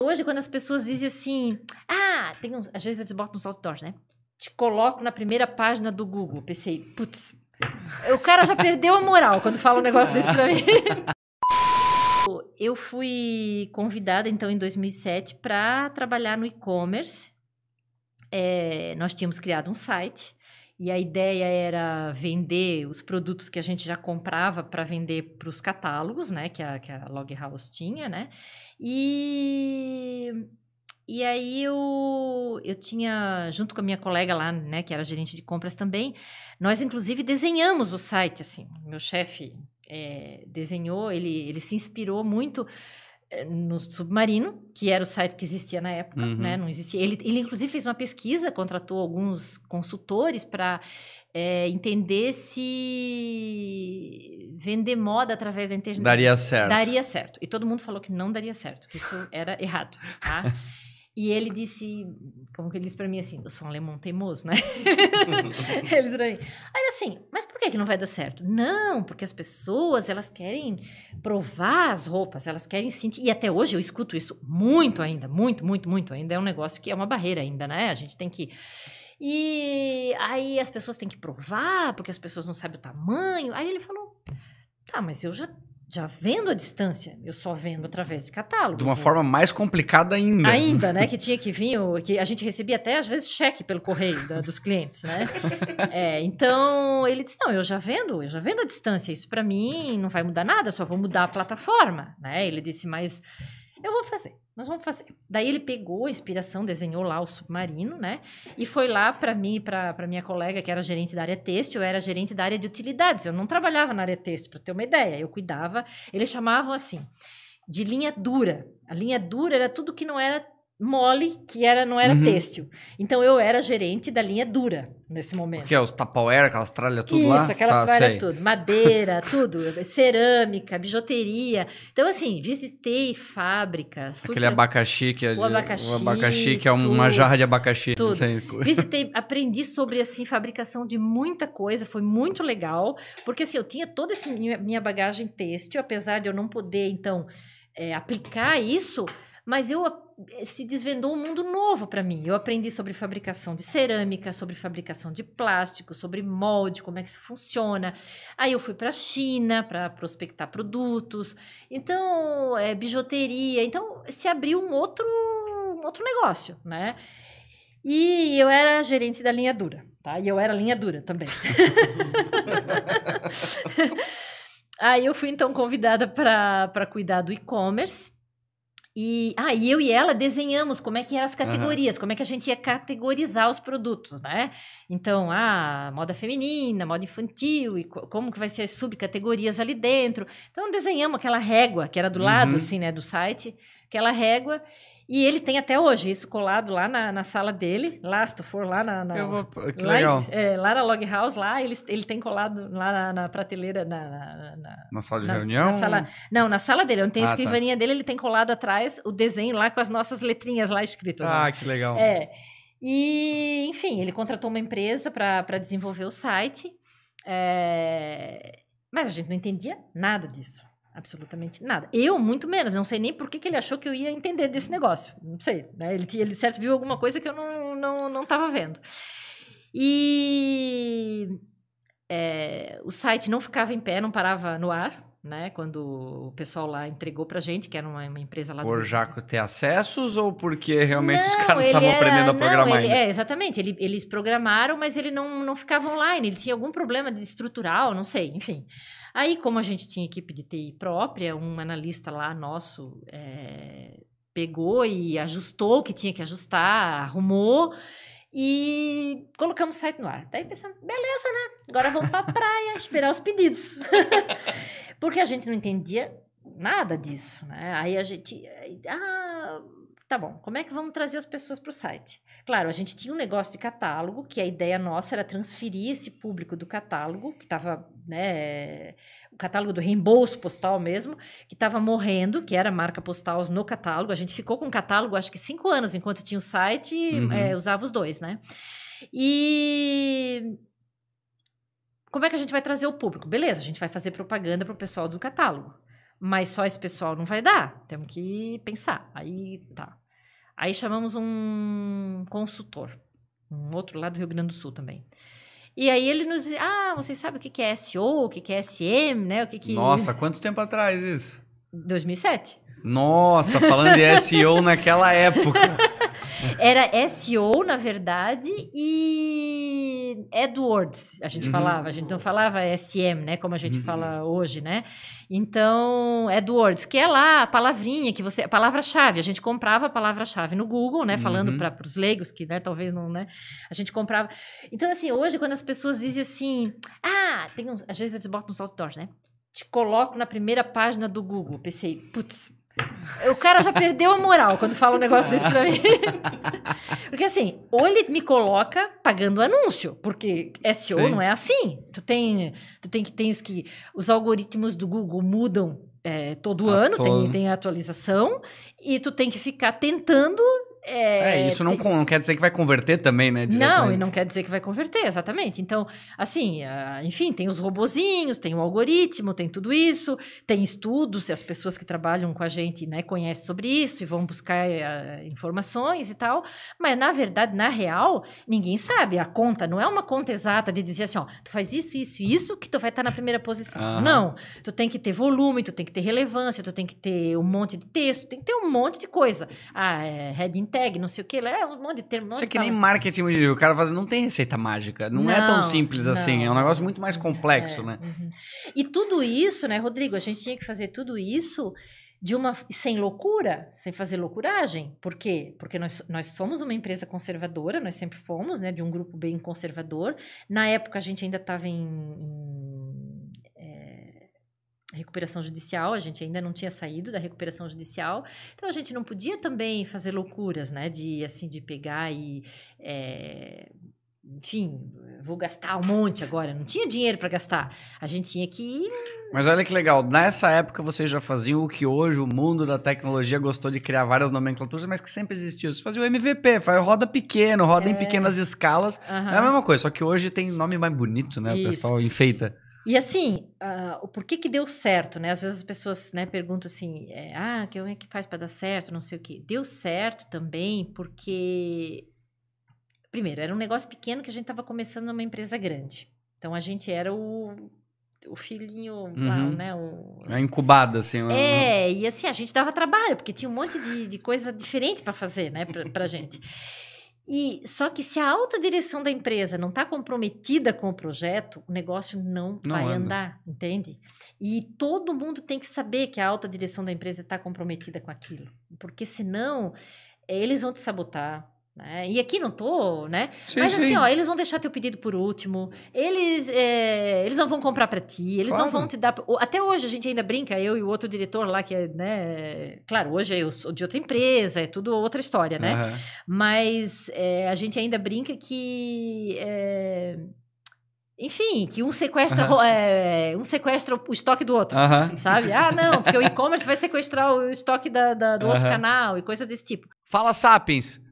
Hoje, quando as pessoas dizem assim, ah, tem às vezes eles botam uns outdoors, né? Te coloco na primeira página do Google. Pensei, putz, o cara já perdeu a moral quando fala um negócio desse pra mim. Eu fui convidada, então, em 2007 para trabalhar no e-commerce. É, nós tínhamos criado um site e a ideia era vender os produtos que a gente já comprava para vender para os catálogos, né? Que a, que a Log House tinha, né? E, e aí eu, eu tinha, junto com a minha colega lá, né? Que era gerente de compras também, nós inclusive desenhamos o site, assim. Meu chefe é, desenhou, ele, ele se inspirou muito no Submarino, que era o site que existia na época, uhum. né? Não existia. Ele, ele, inclusive, fez uma pesquisa, contratou alguns consultores para é, entender se vender moda através da internet daria certo. Daria certo. E todo mundo falou que não daria certo, que isso era errado, tá? E ele disse, como que ele disse pra mim assim, eu sou um alemão teimoso, né? Eles aí. Aí assim, mas por que que não vai dar certo? Não, porque as pessoas, elas querem provar as roupas, elas querem sentir, e até hoje eu escuto isso muito ainda, muito, muito, muito ainda, é um negócio que é uma barreira ainda, né? A gente tem que... E aí as pessoas têm que provar, porque as pessoas não sabem o tamanho. Aí ele falou, tá, mas eu já já vendo a distância, eu só vendo através de catálogo. De uma né? forma mais complicada ainda. Ainda, né? Que tinha que vir, que a gente recebia até às vezes cheque pelo correio da, dos clientes, né? É, então ele disse: não, eu já vendo, eu já vendo a distância. Isso para mim não vai mudar nada, eu só vou mudar a plataforma, né? Ele disse: mas eu vou fazer nós vamos fazer. Daí ele pegou a inspiração, desenhou lá o submarino, né? E foi lá para mim e para minha colega, que era gerente da área têxtil, eu era gerente da área de utilidades. Eu não trabalhava na área têxtil, para ter uma ideia. Eu cuidava, eles chamavam assim, de linha dura. A linha dura era tudo que não era mole, que era não era uhum. têxtil. Então eu era gerente da linha dura nesse momento. O que é os tapauer, aquelas tralhas tudo Isso, lá? Isso, aquelas tá, tralhas tudo, madeira, tudo, cerâmica, bijuteria. Então assim, visitei fábricas, Aquele pra... abacaxi que é o abacaxi, o abacaxi que é uma jarra de abacaxi. Tudo. Visitei, aprendi sobre assim fabricação de muita coisa, foi muito legal, porque assim eu tinha toda essa minha bagagem têxtil, apesar de eu não poder então é, aplicar isso, mas eu eh, se desvendou um mundo novo para mim. Eu aprendi sobre fabricação de cerâmica, sobre fabricação de plástico, sobre molde, como é que isso funciona. Aí eu fui para a China para prospectar produtos. Então, é, bijuteria. Então, se abriu um outro, um outro negócio, né? E eu era gerente da linha dura, tá? E eu era linha dura também. Aí eu fui então convidada para cuidar do e-commerce. E, ah, eu e ela desenhamos como é que eram as categorias, uhum. como é que a gente ia categorizar os produtos, né? Então, ah, moda feminina, moda infantil, e co como que vai ser as subcategorias ali dentro. Então, desenhamos aquela régua que era do uhum. lado, assim, né, do site, aquela régua. E ele tem até hoje isso colado lá na, na sala dele, lá se tu for lá na... na vou, que lá, legal. É, lá na Log House, lá ele, ele tem colado lá na, na prateleira, na, na, na... sala de reunião? Sala, não, na sala dele, onde tem ah, a tá. escrivaninha tá. dele, ele tem colado atrás o desenho lá com as nossas letrinhas lá escritas. Né? Ah, né? que legal. É. E, enfim, ele contratou uma empresa para desenvolver o site, é, mas a gente não entendia nada disso. Absolutamente nada. Eu, muito menos. Não sei nem por que, que ele achou que eu ia entender desse negócio. Não sei. Né? Ele, ele certo viu alguma coisa que eu não estava não, não vendo. E é, o site não ficava em pé, não parava no ar né? Quando o pessoal lá entregou pra gente, que era uma, uma empresa lá Por do... Jaco ter acessos ou porque realmente não, os caras estavam aprendendo a programar não, ele, É, exatamente. Ele, eles programaram, mas ele não, não ficava online. Ele tinha algum problema estrutural, não sei, enfim. Aí, como a gente tinha equipe de TI própria, um analista lá nosso é, pegou e ajustou o que tinha que ajustar, arrumou e colocamos o site no ar. Daí pensamos, beleza, né? Agora vamos pra praia esperar os pedidos. Porque a gente não entendia nada disso, né? Aí a gente. Eh, ah, tá bom, como é que vamos trazer as pessoas para o site? Claro, a gente tinha um negócio de catálogo, que a ideia nossa era transferir esse público do catálogo, que estava, né, o catálogo do reembolso postal mesmo, que estava morrendo, que era marca postal no catálogo. A gente ficou com o catálogo, acho que cinco anos, enquanto tinha o site, uhum. é, usava os dois, né? E como é que a gente vai trazer o público? Beleza, a gente vai fazer propaganda para o pessoal do catálogo, mas só esse pessoal não vai dar, temos que pensar. Aí tá. Aí chamamos um consultor, um outro lá do Rio Grande do Sul também. E aí ele nos diz: ah, vocês sabem o que é SEO, o que é SM, né? O que que... Nossa, quanto tempo atrás isso? 2007. Nossa, falando de SEO naquela época. Era SEO, na verdade, e AdWords, a gente uhum. falava. A gente não falava SM, né? Como a gente uhum. fala hoje, né? Então, AdWords, que é lá a palavrinha que você. palavra-chave. A gente comprava a palavra-chave no Google, né? Falando uhum. para os leigos, que né, talvez não, né? A gente comprava. Então, assim, hoje, quando as pessoas dizem assim. Ah, tem uns, às vezes eles botam nos outdoors, né? Te coloco na primeira página do Google. Pensei, putz, o cara já perdeu a moral quando fala um negócio desse pra mim. porque assim, ou ele me coloca pagando anúncio, porque SEO Sim. não é assim. Tu tem, tu tem que tens que os algoritmos do Google mudam é, todo a ano, todo... Tem, tem atualização e tu tem que ficar tentando é, é, isso não, tem... não, quer dizer que vai converter também, né? Não, e não quer dizer que vai converter, exatamente. Então, assim, ah, enfim, tem os robozinhos, tem o algoritmo, tem tudo isso, tem estudos, as pessoas que trabalham com a gente né, conhecem sobre isso e vão buscar uh, informações e tal. Mas, na verdade, na real, ninguém sabe. A conta não é uma conta exata de dizer assim, ó, tu faz isso, isso e isso que tu vai estar na primeira posição. Ah. Não. Tu tem que ter volume, tu tem que ter relevância, tu tem que ter um monte de texto, tem que ter um monte de coisa. Ah, é, heading não sei o que, é um monte de termo. Isso é que nem marketing, o cara fala, não tem receita mágica, não, não é tão simples não. assim, é um negócio muito mais é, complexo, é, né? Uhum. E tudo isso, né, Rodrigo, a gente tinha que fazer tudo isso de uma sem loucura, sem fazer loucuragem. Por quê? Porque nós, nós somos uma empresa conservadora, nós sempre fomos, né, de um grupo bem conservador. Na época a gente ainda estava em, em recuperação judicial, a gente ainda não tinha saído da recuperação judicial, então a gente não podia também fazer loucuras, né, de assim de pegar e é, enfim, vou gastar um monte agora, não tinha dinheiro para gastar, a gente tinha que mas olha que legal, nessa época vocês já faziam o que hoje o mundo da tecnologia gostou de criar várias nomenclaturas, mas que sempre existiu. Você fazia o MVP, faz roda pequeno, roda é. em pequenas escalas. Uhum. É a mesma coisa, só que hoje tem nome mais bonito, né? O pessoal enfeita. E assim, uh, ah, por que que deu certo, né? Às vezes as pessoas né, perguntam assim, é, ah, como é que faz para dar certo, não sei o quê. Deu certo também porque, primeiro, era um negócio pequeno que a gente estava começando numa empresa grande. Então, a gente era o, o filhinho uhum. lá, né? O... A incubada, assim. É, e assim, a gente dava trabalho, porque tinha um monte de, de coisa diferente para fazer, né, para pra gente. E só que se a alta direção da empresa não está comprometida com o projeto, o negócio não, não vai anda. andar, entende? E todo mundo tem que saber que a alta direção da empresa está comprometida com aquilo, porque senão eh, eles vão te sabotar, né? E aqui não tô, né? Sim, Mas assim, ó, eles vão deixar teu pedido por último, eles, é, eles não vão comprar para ti, eles claro. não vão te dar. Até hoje a gente ainda brinca, eu e o outro diretor lá, que é, né? Claro, hoje eu sou de outra empresa, é tudo outra história, né? Uhum. Mas é, a gente ainda brinca que. É, enfim, que um sequestra, uhum. é, um sequestra o estoque do outro, uhum. sabe? Ah, não, porque o e-commerce vai sequestrar o estoque da, da do outro canal e coisa desse tipo. Fala, Sapiens!